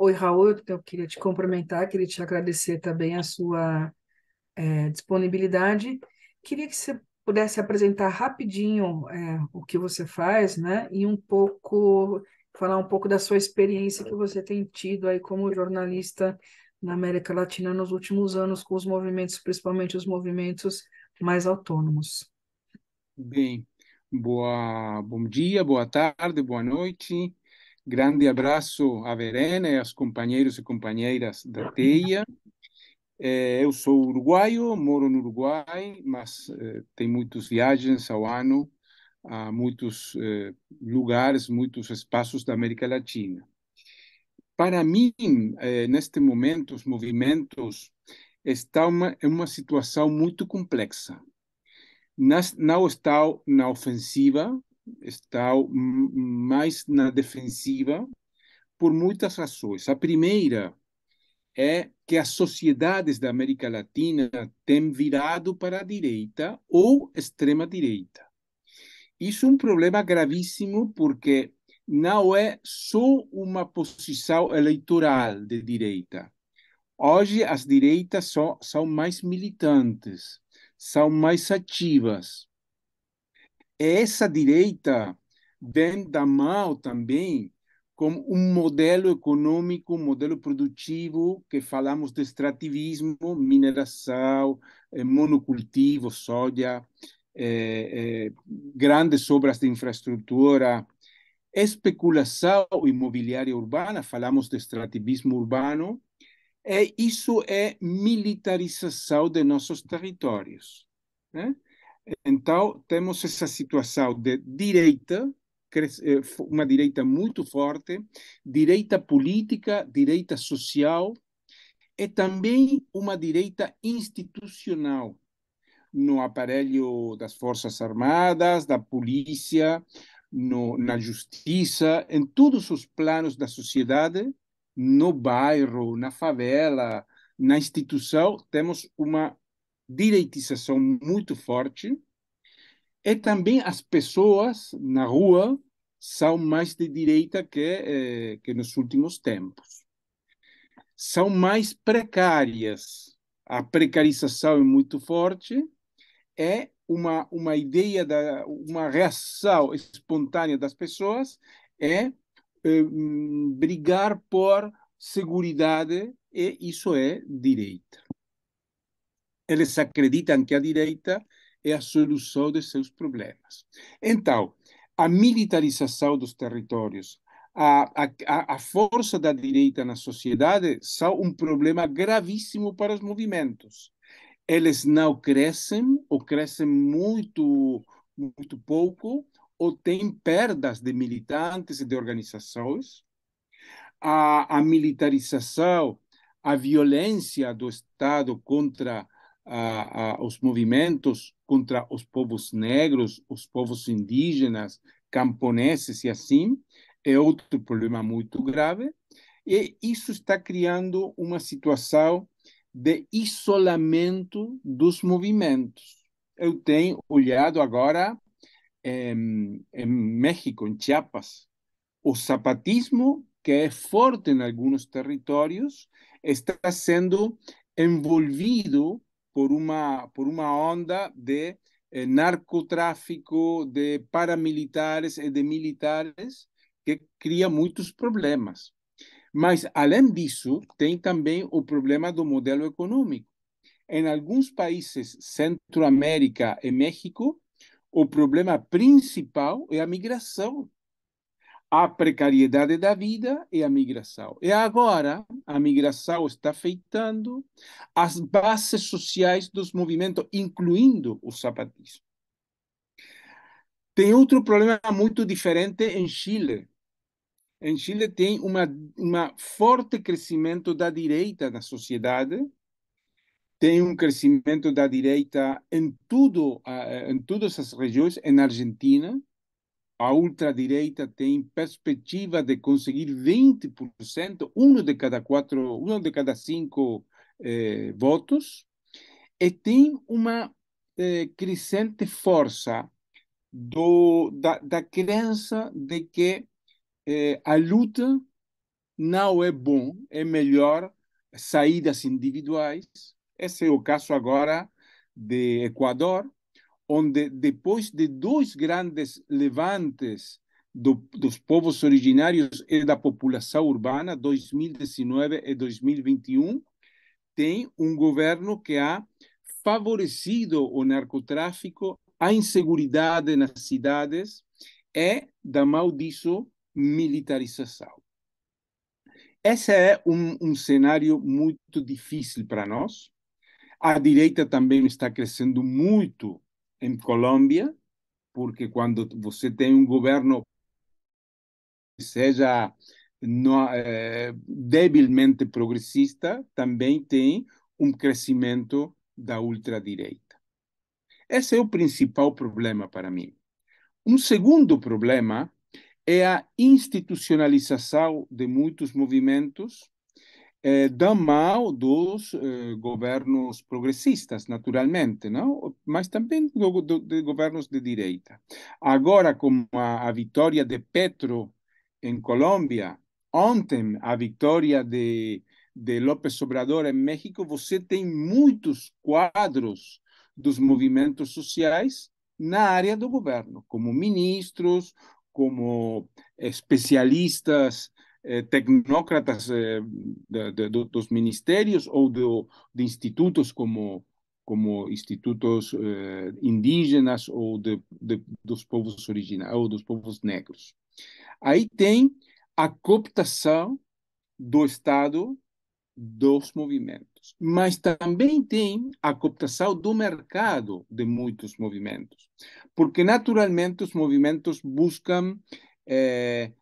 Oi, Raul, eu queria te cumprimentar, queria te agradecer também a sua é, disponibilidade. Queria que você pudesse apresentar rapidinho é, o que você faz, né? E um pouco falar um pouco da sua experiência que você tem tido aí como jornalista na América Latina nos últimos anos com os movimentos, principalmente os movimentos mais autônomos. Bem, boa, bom dia, boa tarde, boa noite. Grande abraço a Verena e aos companheiros e companheiras da TEIA. Eh, eu sou uruguaio, moro no Uruguai, mas eh, tenho muitas viagens ao ano a muitos eh, lugares, muitos espaços da América Latina. Para mim, neste momento, os movimentos estão uma, uma situação muito complexa. não está na ofensiva, está mais na defensiva por muitas razões. A primeira é que as sociedades da América Latina têm virado para a direita ou extrema direita. Isso é um problema gravíssimo porque não é só uma posição eleitoral de direita. Hoje as direitas são, são mais militantes, são mais ativas essa direita vem da mal também como um modelo econômico, um modelo produtivo, que falamos de extrativismo, mineração, eh, monocultivo, soja, é, é, grandes obras de infraestrutura, especulação imobiliária urbana, falamos de extrativismo urbano, é, isso é militarização de nossos territórios. Né? Então, temos essa situação de direita, eh, uma direita muito forte, direita política, direita social, e também uma direita institucional no aparelho das Forças Armadas, da polícia, no, na justiça, em todos os planos da sociedade, no bairro, na favela, na instituição, temos uma direitização muito forte e é também as pessoas na rua são mais de direita que, eh, que nos últimos tempos. São mais precárias. A precarização é muito forte. É uma, uma ideia, da, uma reação espontânea das pessoas é eh, brigar por segurança e isso é direita eles acreditam que a direita é a solução de seus problemas. Então, a militarização dos territórios, a, a, a força da direita na sociedade são um problema gravíssimo para os movimentos. Eles não crescem, ou crescem muito, muito pouco, ou têm perdas de militantes e de organizações. A, a militarização, a violência do Estado contra a, a, os movimentos contra os povos negros, os povos indígenas, camponeses e assim, é outro problema muito grave. E isso está criando uma situação de isolamento dos movimentos. Eu tenho olhado agora em, em México, em Chiapas, o zapatismo, que é forte em alguns territórios, está sendo envolvido por uma, por uma onda de eh, narcotráfico, de paramilitares e de militares que cria muitos problemas. Mas, além disso, tem também o problema do modelo econômico. Em alguns países, Centro-América e México, o problema principal é a migração a precariedade da vida e a migração. E agora, a migração está afetando as bases sociais dos movimentos, incluindo o zapatismo. Tem outro problema muito diferente em Chile. Em Chile tem uma uma forte crescimento da direita na sociedade, tem um crescimento da direita em tudo eh, em todas as regiões, em Argentina, a ultradireita tem perspectiva de conseguir 20%, um de cada quatro, um de cada cinco eh, votos, e tem uma eh, crescente força do, da, da crença de que eh, a luta não é bom, é melhor saídas individuais. Esse é o caso agora de Equador, onde depois de dois grandes levantes do, dos povos originários e da população urbana, 2019 e 2021, tem um governo que há favorecido o narcotráfico, a inseguridade nas cidades e da maldição militarização. Esse é um, um cenário muito difícil para nós. A direita também está crescendo muito em Colômbia, porque quando você tem um governo seja no, é, debilmente progressista, também tem um crescimento da ultradireita. Esse é o principal problema para mim. Um segundo problema é a institucionalização de muitos movimentos eh, dá mal dos eh, governos progressistas, naturalmente, não? mas também do, do, de governos de direita. Agora, com a, a, vitória de Petro em Colômbia, ontem a vitória de, de López Obrador em México, você tem muitos quadros dos movimentos sociais na área do governo, como ministros, como especialistas eh, tecnócratas eh, de, de, dos ministérios ou de institutos como, como institutos eh, indígenas ou de, dos povos originários ou dos povos negros. Aí tem a cooptação do Estado dos movimentos, mas também tem a cooptação do mercado de muitos movimentos, porque naturalmente os movimentos buscam eh,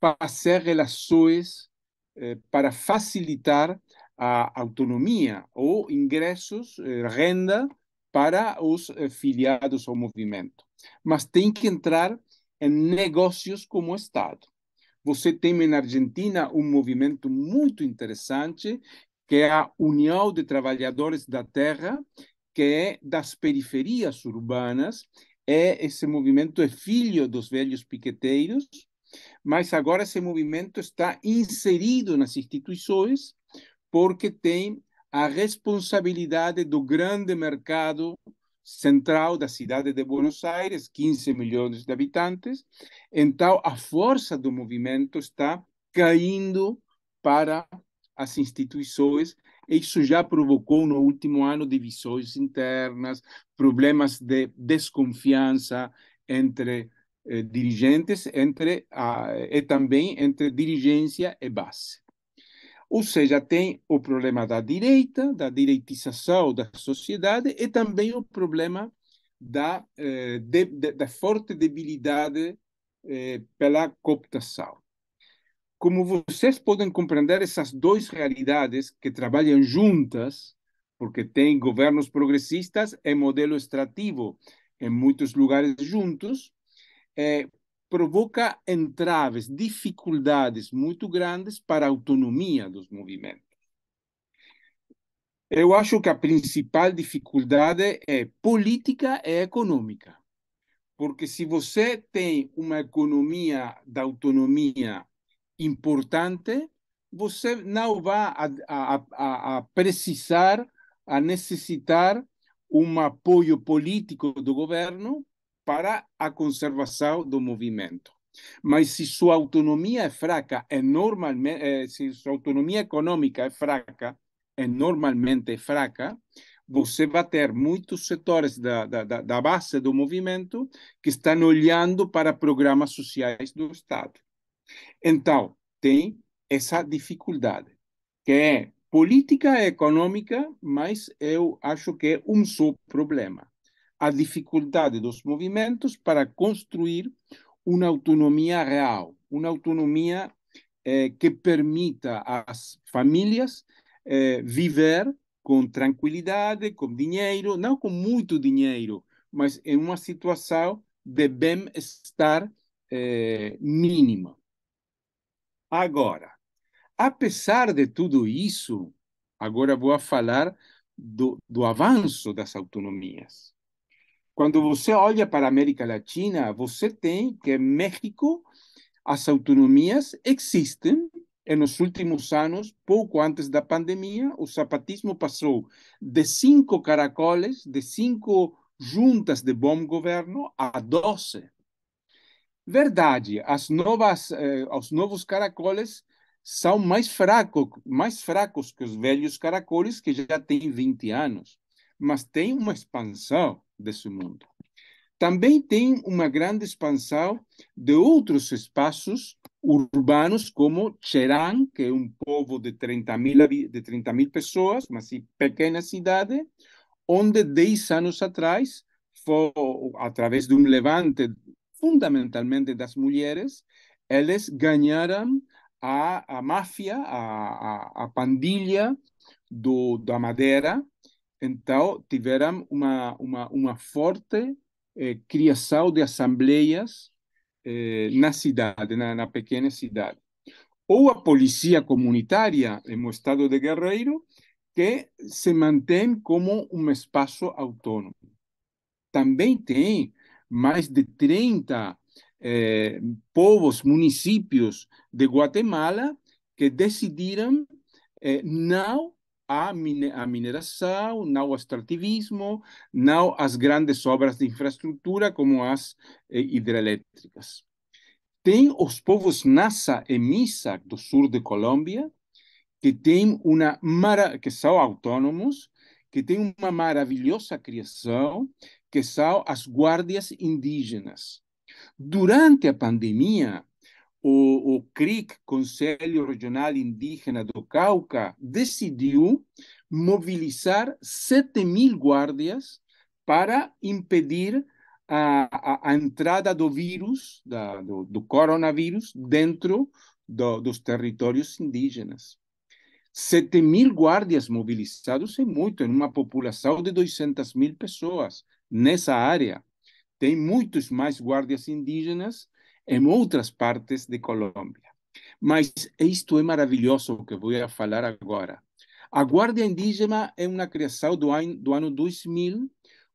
fazer relações eh, para facilitar a autonomia ou ingressos, eh, renda para os eh, filiados ao movimento. Mas tem que entrar em negócios como Estado. Você tem na Argentina um movimento muito interessante, que é a União de Trabalhadores da Terra, que é das periferias urbanas, é esse movimento é filho dos velhos piqueteiros, mas agora esse movimento está inserido nas instituições porque tem a responsabilidade do grande mercado central da cidade de Buenos Aires, 15 milhões de habitantes. Então, a força do movimento está caindo para as instituições. Isso já provocou no último ano divisões internas, problemas de desconfiança entre eh, dirigentes entre a, e também entre dirigência e base. Ou seja, tem o problema da direita, da direitização da sociedade e também o problema da, eh, de, de, da forte debilidade eh, pela cooptação. Como vocês podem compreender, essas duas realidades que trabalham juntas, porque tem governos progressistas e modelo extrativo em muitos lugares juntos, é, provoca entraves, dificuldades muito grandes para a autonomia dos movimentos. Eu acho que a principal dificuldade é política e econômica. Porque se você tem uma economia da autonomia importante, você não vai a, a, a precisar, a necessitar um apoio político do governo para a conservação do movimento. Mas se sua autonomia é fraca, é normalmente, eh, se sua autonomia econômica é fraca, é normalmente fraca, você vai ter muitos setores da, da, da base do movimento que estão olhando para programas sociais do Estado. Então, tem essa dificuldade, que é política econômica, mas eu acho que é um só problema a dificuldade dos movimentos para construir uma autonomia real, uma autonomia eh, que permita às famílias eh, viver com tranquilidade, com dinheiro, não com muito dinheiro, mas em uma situação de bem-estar eh, mínima. Agora, apesar de tudo isso, agora vou falar do, do avanço das autonomias. Quando você olha para a América Latina, você tem que México, as autonomias existem. E nos últimos anos, pouco antes da pandemia, o zapatismo passou de cinco caracoles, de cinco juntas de bom governo, a doze. Verdade, as novas, eh, os novos caracoles são mais, fraco, mais fracos que os velhos caracoles que já têm 20 anos, mas tem uma expansão desse mundo. Também tem uma grande expansão de outros espaços urbanos, como Cheran, que é um povo de 30 mil, de 30 mil pessoas, uma pequena cidade, onde 10 anos atrás, foi, através de um levante fundamentalmente das mulheres, eles ganharam a, a máfia, a, a, a pandilha do, da madeira, então, tiveram uma, uma, uma forte eh, criação de assembleias eh, na cidade, na, na, pequena cidade. Ou a polícia comunitária no estado de Guerreiro, que se mantém como um espaço autônomo. Também tem mais de 30 eh, povos, municípios de Guatemala que decidiram eh, não a mine mineração, não ao extrativismo, não às grandes obras de infraestrutura como as eh, hidrelétricas. Tem os povos Nasa e Misa do sul de Colômbia, que tem uma mara que são autônomos, que tem uma maravilhosa criação, que são as guardias indígenas. Durante a pandemia, o, o CRIC, Conselho Regional Indígena do Cauca, decidiu mobilizar 7 mil guardias para impedir a, a, a entrada do vírus, da, do, do, coronavírus, dentro do, dos territórios indígenas. 7 mil guardias mobilizados é muito, em uma população de 200 mil pessoas nessa área. Tem muitos mais guardias indígenas em outras partes de Colômbia. Mas isto é maravilhoso que vou falar agora. A Guarda Indígena é uma criação do ano, do ano 2000,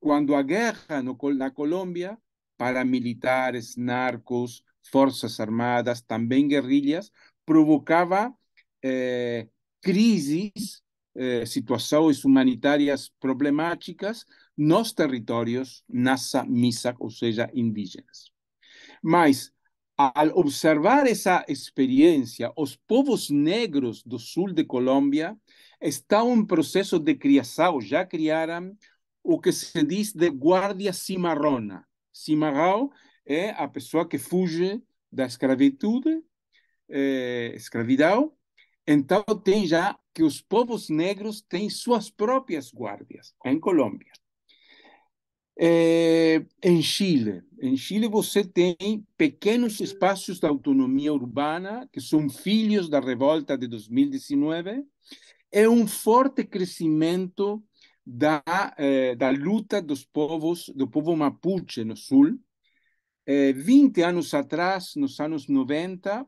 quando a guerra no, na Colômbia, paramilitares, narcos, forças armadas, também guerrilhas, provocava eh, crises, eh, situações humanitárias problemáticas nos territórios nasa misak, ou seja, indígenas. Mas al observar esa experiencia, los povos negros do sul de Colombia estão en proceso de criação, já criaram o que se diz de guardia cimarrona. Cimarrão é eh, a pessoa que fuge da escravitude, eh, escravidão. Então tem já que os povos negros têm suas próprias guardias em Colômbia. É, em Chile, em Chile você tem pequenos espaços de autonomia urbana que são filhos da revolta de 2019. É um forte crescimento da, é, da luta dos povos, do povo mapuche no sul. É, vinte 20 anos atrás, nos anos 90,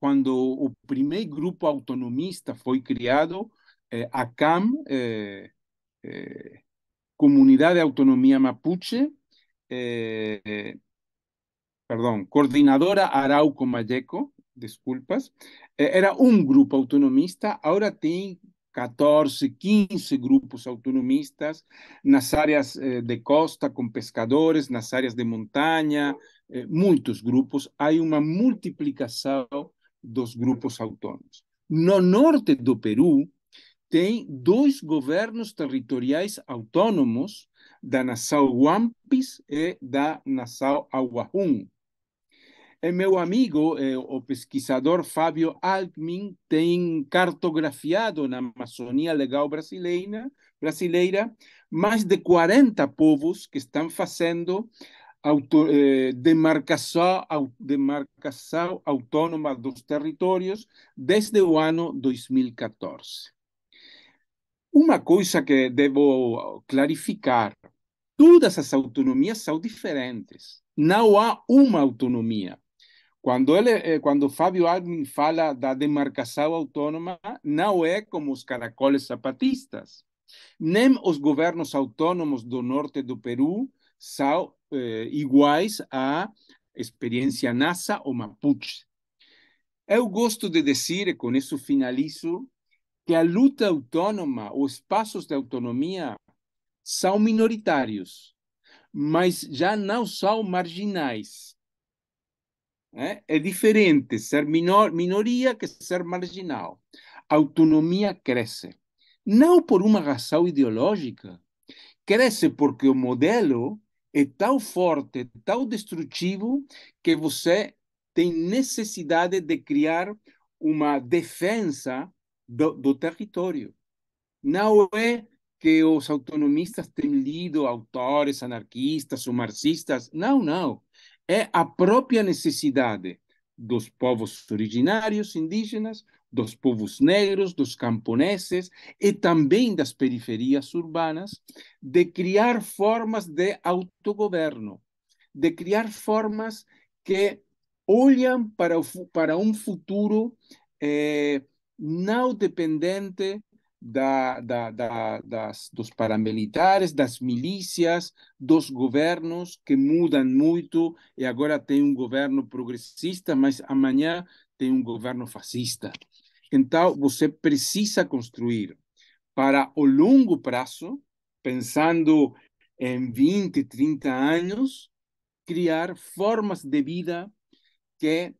quando o primeiro grupo autonomista foi criado, é, a CAM, eh, Comunidade de Autonomia Mapuche, eh, eh, perdón, Coordinadora Arauco Mayeco, desculpas, eh, era um grupo autonomista, agora tem 14, 15 grupos autonomistas nas áreas eh, de costa, com pescadores, nas áreas de montanha, eh, muitos grupos. Há uma multiplicação dos grupos autônomos. No norte do Peru, tem dois governos territoriais autônomos, da Nassau Wampis e da Nassau Auahun. E meu amigo, eh, o pesquisador Fábio Altmin, tem cartografiado na Amazônia Legal Brasileira, brasileira mais de 40 povos que estão fazendo auto, eh, demarcação, demarcação autônoma dos territórios desde o ano 2014. Uma coisa que devo clarificar: todas as autonomias são diferentes. Não há uma autonomia. Quando ele, eh, quando Fábio Armin fala da demarcação autônoma, não é como os caracoles zapatistas. Nem os governos autônomos do norte do Peru são eh, iguais à experiência NASA ou Mapuche. Eu gosto de dizer, e com isso finalizo, que a luta autônoma, os espaços de autonomia são minoritários, mas já não são marginais. Né? É diferente ser minor, minoria que ser marginal. A autonomia cresce, não por uma razão ideológica, cresce porque o modelo é tão forte, tão destrutivo, que você tem necessidade de criar uma defesa do, do território. Não é que os autonomistas têm lido autores anarquistas ou marxistas. Não, não. É a própria necessidade dos povos originários indígenas, dos povos negros, dos camponeses e também das periferias urbanas, de criar formas de autogoverno, de criar formas que olham para, o, para um futuro eh, não dependente da, da, da, das, dos paramilitares, das milícias, dos governos que mudam muito e agora tem um governo progressista, mas amanhã tem um governo fascista. Então, você precisa construir para o longo prazo, pensando em 20, 30 anos, criar formas de vida que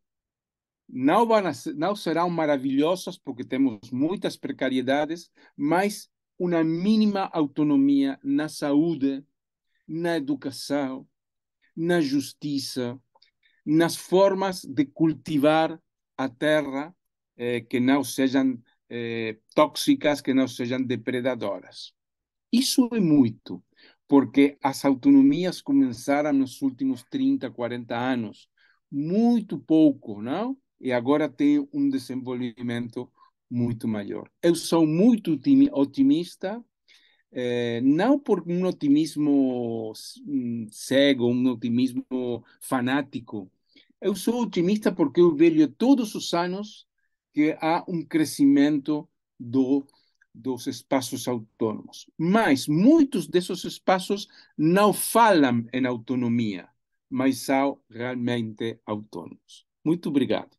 não, vão, não serão maravilhosas, porque temos muitas precariedades, mas uma mínima autonomia na saúde, na educação, na justiça, nas formas de cultivar a terra eh, que não sejam eh, tóxicas, que não sejam depredadoras. Isso é muito, porque as autonomias começaram nos últimos 30, 40 anos. Muito pouco, não? e agora tem um desenvolvimento muito maior. Eu sou muito otimista, eh, não por um otimismo hum, cego, um otimismo fanático. Eu sou otimista porque eu vejo todos os anos que há um crescimento do, dos espaços autônomos. Mas muitos desses espaços não falam em autonomia, mas são realmente autônomos. Muito obrigado.